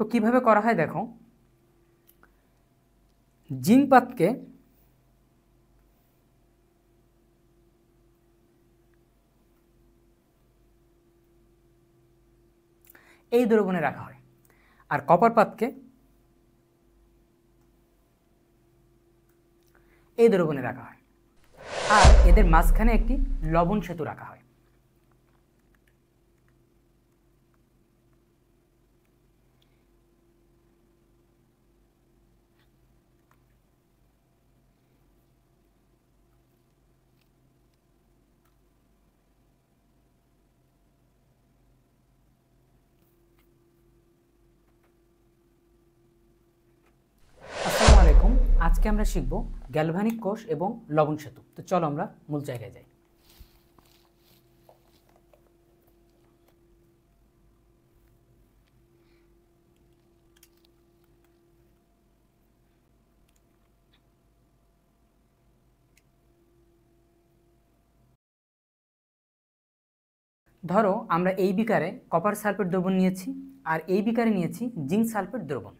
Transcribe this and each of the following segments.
তো কিভাবে করা হয় দেখো জিঙ্ক পাতকে এই দ্রবণে রাখা হয় আর কপার পাতকে এই দ্রবণে রাখা হয় আর এদের মাঝখানে একটি লবণ সেতু রাখা হয় আজকে আমরা শিখব গ্যালভানিক কোষ এবং লবণ সেতু তো চলো আমরা মূল জায়গায় যাই ধরো আমরা এই বিকারে কপার সালফেট দ্রবণ নিয়েছি আর এই বিকারে নিয়েছি জিঙ্ক সালফেট দ্রবণ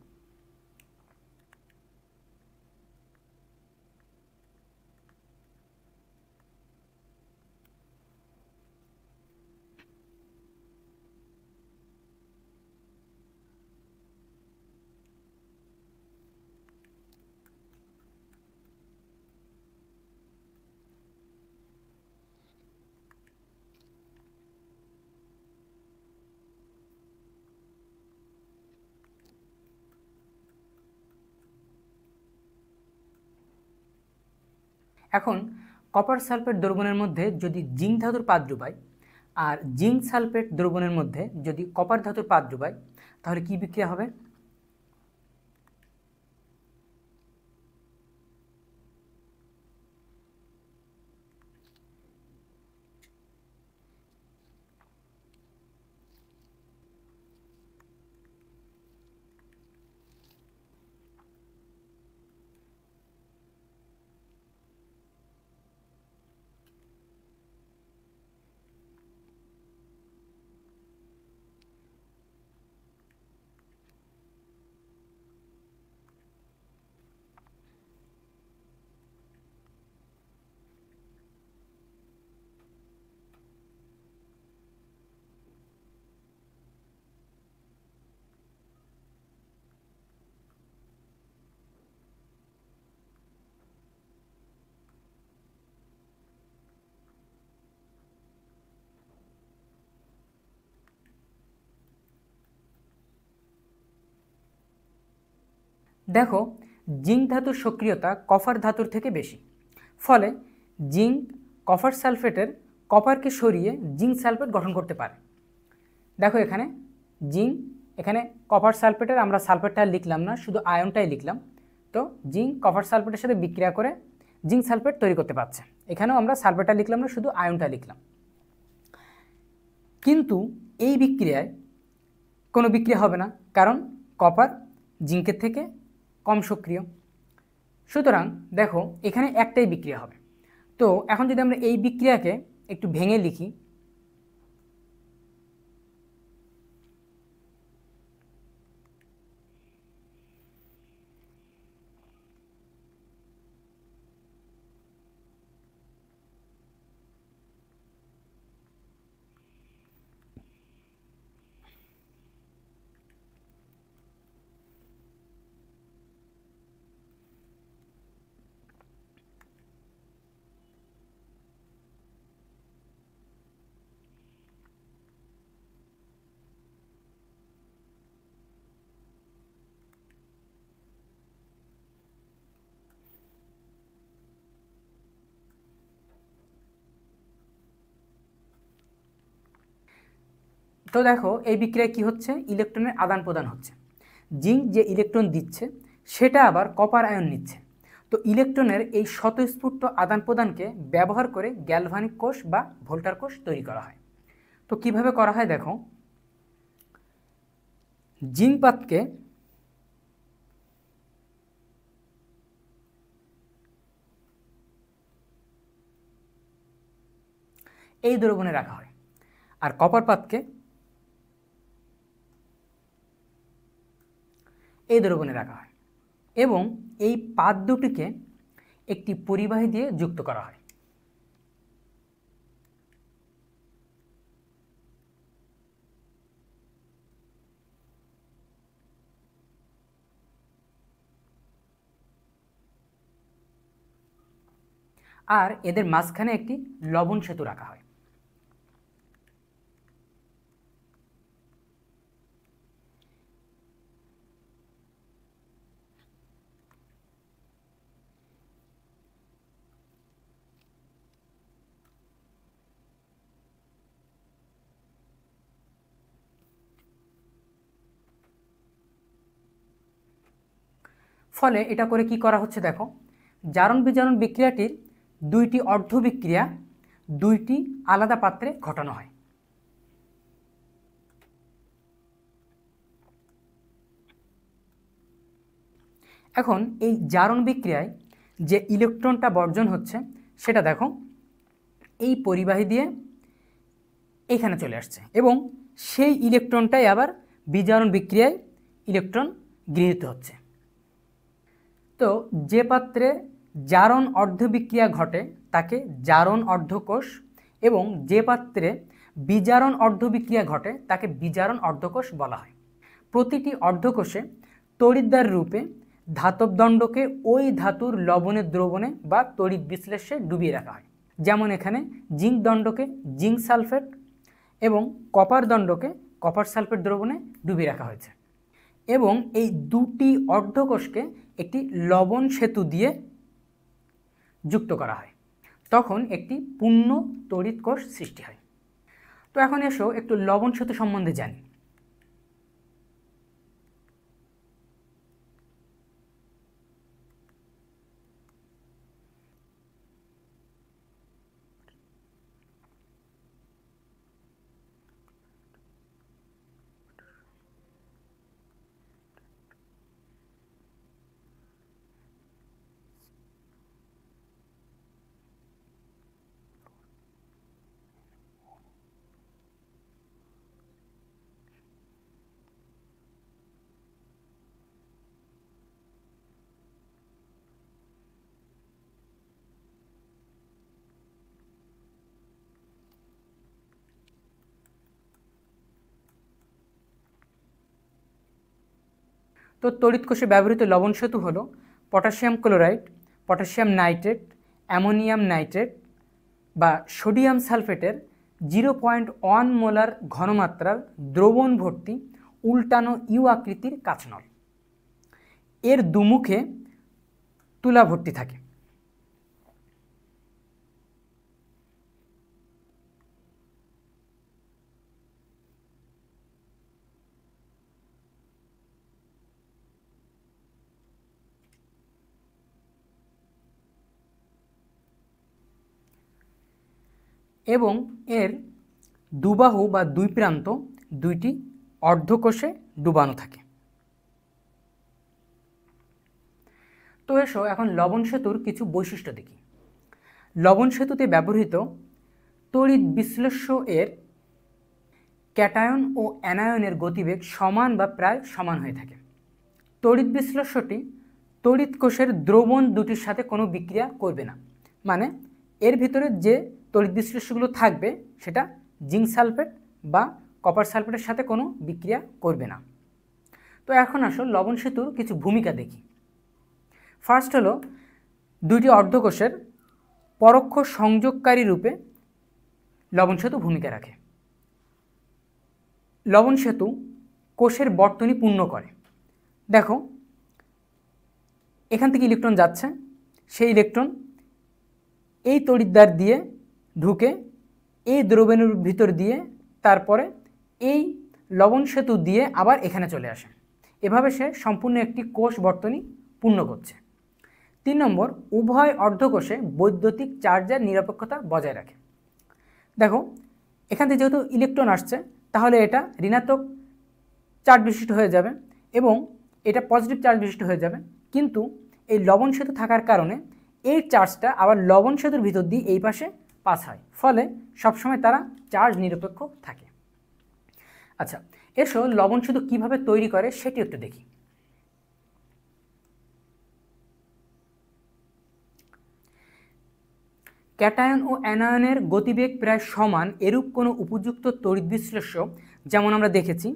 এখন কপার সালফেট দ্রবণের মধ্যে যদি জিঙ্ক ধাতুর পাত ডুবাই আর জিঙ্ক সালফেট দ্রবণের মধ্যে যদি কপার ধাতুর পাত ডুবাই তাহলে কী বিক্রিয়া হবে দেখো জিঙ্ক ধাতুর সক্রিয়তা কফার ধাতুর থেকে বেশি ফলে জিঙ্ক কফার সালফেটের কপারকে সরিয়ে জিঙ্ক সালফেট গঠন করতে পারে দেখো এখানে জিঙ্ক এখানে কপার সালফেটের আমরা সালফেটটা লিখলাম না শুধু আয়নটাই লিখলাম তো জিঙ্ক কপার সালফেটের সাথে বিক্রিয়া করে জিঙ্ক সালফেট তৈরি করতে পারছে এখানেও আমরা সালফেটটা লিখলাম না শুধু আয়নটা লিখলাম কিন্তু এই বিক্রিয়ায় কোনো বিক্রিয়া হবে না কারণ কপার জিঙ্কের থেকে কম সক্রিয় সুতরাং দেখো এখানে একটাই বিক্রিয়া হবে তো এখন যদি আমরা এই বিক্রিয়াকে একটু ভেঙে লিখি তো দেখো এই বিক্রিয়ায় কি হচ্ছে ইলেকট্রনের আদান প্রদান হচ্ছে জিঙ্ক যে ইলেকট্রন দিচ্ছে সেটা আবার কপার আয়ন নিচ্ছে তো ইলেকট্রনের এই স্বতঃস্ফূর্ত আদান প্রদানকে ব্যবহার করে গ্যালভানিক কোষ বা ভোল্টার কোষ তৈরি করা হয় তো কিভাবে করা হয় দেখো জিঙ্ক পাতকে এই দ্রবণে রাখা হয় আর কপার পাতকে এই দ্রবণে রাখা হয় এবং এই পাত দুটিকে একটি পরিবাহী দিয়ে যুক্ত করা হয় আর এদের মাঝখানে একটি লবণ সেতু রাখা হয় ফলে এটা করে কি করা হচ্ছে দেখো জারণ বিজারণ বিক্রিয়াটির দুইটি অর্ধ বিক্রিয়া দুইটি আলাদা পাত্রে ঘটানো হয় এখন এই জারণ বিক্রিয়ায় যে ইলেকট্রনটা বর্জন হচ্ছে সেটা দেখো এই পরিবাহী দিয়ে এখানে চলে আসছে এবং সেই ইলেকট্রনটাই আবার বিজারণ বিক্রিয়ায় ইলেকট্রন গৃহীত হচ্ছে তো যে পাত্রে জারণ অর্ধবিক্রিয়া ঘটে তাকে জারণ অর্ধকোষ এবং যে পাত্রে বিজারণ অর্ধবিক্রিয়া ঘটে তাকে বিজারণ অর্ধকোষ বলা হয় প্রতিটি অর্ধকোষে তড়িদ্দার রূপে ধাতব দণ্ডকে ওই ধাতুর লবণের দ্রবণে বা তড়িৎ বিশ্লেষে ডুবিয়ে রাখা হয় যেমন এখানে জিঙ্ক দণ্ডকে জিঙ্ক সালফেট এবং কপার দণ্ডকে কপার সালফেট দ্রবণে ডুবিয়ে রাখা হয়েছে এবং এই দুটি অর্ধকোষকে একটি লবণ সেতু দিয়ে যুক্ত করা হয় তখন একটি পূর্ণ কোষ সৃষ্টি হয় তো এখন এসো একটু লবণ সেতু সম্বন্ধে জানি তো তড়িৎকোষে কোষে ব্যবহৃত লবণ সেতু হল potassium chloride potassium nitrate ammonium nitrate বা সোডিয়াম সালফেটের জিরো পয়েন্ট ওয়ান মোলার ঘনমাত্রার দ্রবণ ভর্তি উল্টানো ইউ আকৃতির কাঁচনল এর দুমুখে তুলা ভর্তি থাকে এবং এর দুবাহু বা দুই প্রান্ত দুইটি অর্ধকোষে ডুবানো থাকে তো এসো এখন লবণ সেতুর কিছু বৈশিষ্ট্য দেখি লবণ সেতুতে ব্যবহৃত তড়িৎ বিশ্লেষ্য এর ক্যাটায়ন ও অ্যানায়নের গতিবেগ সমান বা প্রায় সমান হয়ে থাকে তড়িৎ বিশ্লেষ্যটি তড়িৎ কোষের দ্রবণ দুটির সাথে কোনো বিক্রিয়া করবে না মানে এর ভিতরে যে তড়িৎ থাকবে সেটা জিঙ্ক সালফেট বা কপার সালফেটের সাথে কোনো বিক্রিয়া করবে না তো এখন আসল লবণ সেতুর কিছু ভূমিকা দেখি ফার্স্ট হলো দুইটি অর্ধকোষের পরোক্ষ সংযোগকারী রূপে লবণ সেতু ভূমিকা রাখে লবণ সেতু কোষের বর্তনী পূর্ণ করে দেখো এখান থেকে ইলেকট্রন যাচ্ছে সেই ইলেকট্রন এই তড়িদ্দার দিয়ে ঢুকে এই দ্রবণের ভিতর দিয়ে তারপরে এই লবণ সেতু দিয়ে আবার এখানে চলে আসে এভাবে সে সম্পূর্ণ একটি কোষ বর্তনী পূর্ণ করছে তিন নম্বর উভয় অর্ধকোষে বৈদ্যুতিক চার্জের নিরপেক্ষতা বজায় রাখে দেখো এখান থেকে যেহেতু ইলেকট্রন আসছে তাহলে এটা ঋণাত্মক চার্জ বিশিষ্ট হয়ে যাবে এবং এটা পজিটিভ চার্জ বিশিষ্ট হয়ে যাবে কিন্তু এই লবণ সেতু থাকার কারণে এই চার্জটা আবার লবণ সেতুর ভিতর দিয়ে এই পাশে পাস হয় ফলে সবসময় তারা চার্জ নিরপেক্ষ থাকে আচ্ছা এসো লবণ শুধু কিভাবে তৈরি করে সেটি একটু দেখি ক্যাটায়ন ও অ্যানায়নের গতিবেগ প্রায় সমান এরূপ কোনো উপযুক্ত তড়িৎ বিশ্লেষ্য যেমন আমরা দেখেছি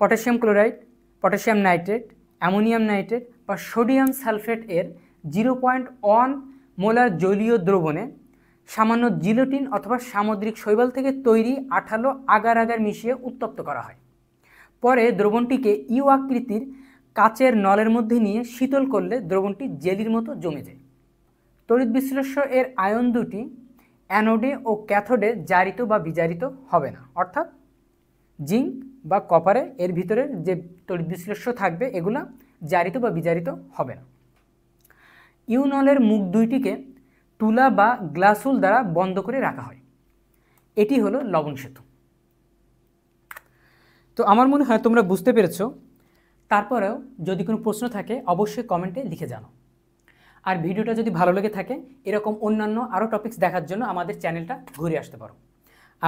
potassium chloride potassium nitrate ammonium nitrate বা সোডিয়াম সালফেট এর জিরো পয়েন্ট ওয়ান মোলার জলীয় দ্রবণে সামান্য জিলোটিন অথবা সামুদ্রিক শৈবাল থেকে তৈরি আঠালো আগার আগার মিশিয়ে উত্তপ্ত করা হয় পরে দ্রবণটিকে ইউ আকৃতির কাচের নলের মধ্যে নিয়ে শীতল করলে দ্রবণটি জেলির মতো জমে যায় তড়িৎ বিশ্লেষ্য এর আয়ন দুটি অ্যানোডে ও ক্যাথোডে জারিত বা বিজারিত হবে না অর্থাৎ জিঙ্ক বা কপারে এর ভিতরে যে তড়িৎ বিশ্লেষ্য থাকবে এগুলো জারিত বা বিজারিত হবে না ইউনলের মুখ দুইটিকে তুলা বা গ্লাসুল দ্বারা বন্ধ করে রাখা হয় এটি হলো লবণ সেতু তো আমার মনে হয় তোমরা বুঝতে পেরেছ তারপরেও যদি কোনো প্রশ্ন থাকে অবশ্যই কমেন্টে লিখে জানো আর ভিডিওটা যদি ভালো লেগে থাকে এরকম অন্যান্য আরও টপিক্স দেখার জন্য আমাদের চ্যানেলটা ঘুরে আসতে পারো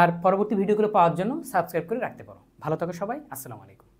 আর পরবর্তী ভিডিওগুলো পাওয়ার জন্য সাবস্ক্রাইব করে রাখতে পারো ভালো থাকো সবাই আসসালামু আলাইকুম